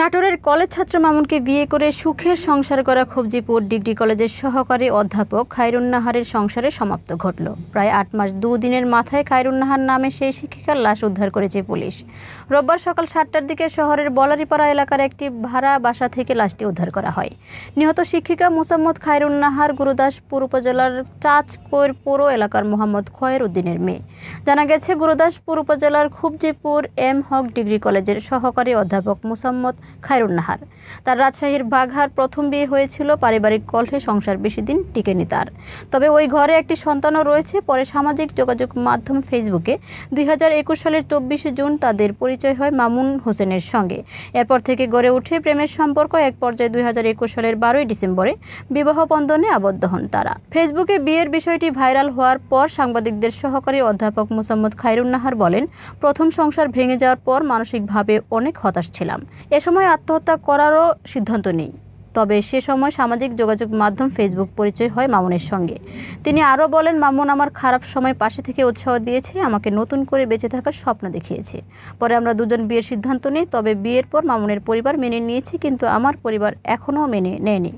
নাটোরের কলেজ ছাত্র মামুনকে বিয়ে করে সুখের সংসার করা খুবজিপুর ডিগ্রি কলেজের সহকারী অধ্যাপক খায়রুন্নাহারের সংসারে সমাপ্ত ঘটল প্রায় আট মাস দুদিনের মাথায় খায়রুন্নাহার নামে সেই শিক্ষিকার লাশ উদ্ধার করেছে পুলিশ রোববার সকাল সাতটার দিকে শহরের বলারিপাড়া এলাকার একটি ভাড়া বাসা থেকে লাশটি উদ্ধার করা হয় নিহত শিক্ষিকা মুসাম্মদ খায়রুন্নাহার গুরুদাসপুর উপজেলার পৌর এলাকার মোহাম্মদ খয়ের উদ্দিনের মেয়ে জানা গেছে গুরুদাসপুর উপজেলার খুবজিপুর এম হক ডিগ্রি কলেজের সহকারী অধ্যাপক মুসাম্মদ খায়রুন্নাহার তার রাজশাহীর বাঘার প্রথম বিয়ে হয়েছিল পারিবারিক কলহে সংসার বেশি দিন টিকেনি তার তবে ওই ঘরে একটি সন্তানও রয়েছে পরে সামাজিক যোগাযোগ মাধ্যম ফেসবুকে দুই সালের চব্বিশে জুন তাদের পরিচয় হয় মামুন হোসেনের সঙ্গে এরপর থেকে গড়ে উঠে প্রেমের সম্পর্ক এক পর্যায়ে দুই সালের বারোই ডিসেম্বরে বিবাহ বন্ধনে আবদ্ধ হন তারা ফেসবুকে বিয়ের বিষয়টি ভাইরাল হওয়ার পর সাংবাদিকদের সহকারী অধ্যাপক মোসাম্মদ নাহার বলেন প্রথম সংসার ভেঙে যাওয়ার পর মানসিকভাবে অনেক হতাশ ছিলাম এ সময় আত্মহত্যা করারও সিদ্ধান্ত নেই তবে সে সময় সামাজিক যোগাযোগ মাধ্যম ফেসবুক পরিচয় হয় মামুনের সঙ্গে তিনি আরও বলেন মামুন আমার খারাপ সময় পাশে থেকে উৎসাহ দিয়েছে আমাকে নতুন করে বেঁচে থাকার স্বপ্ন দেখিয়েছে পরে আমরা দুজন বিয়ের সিদ্ধান্ত নিই তবে বিয়ের পর মামুনের পরিবার মেনে নিয়েছে কিন্তু আমার পরিবার এখনও মেনে নেয়নি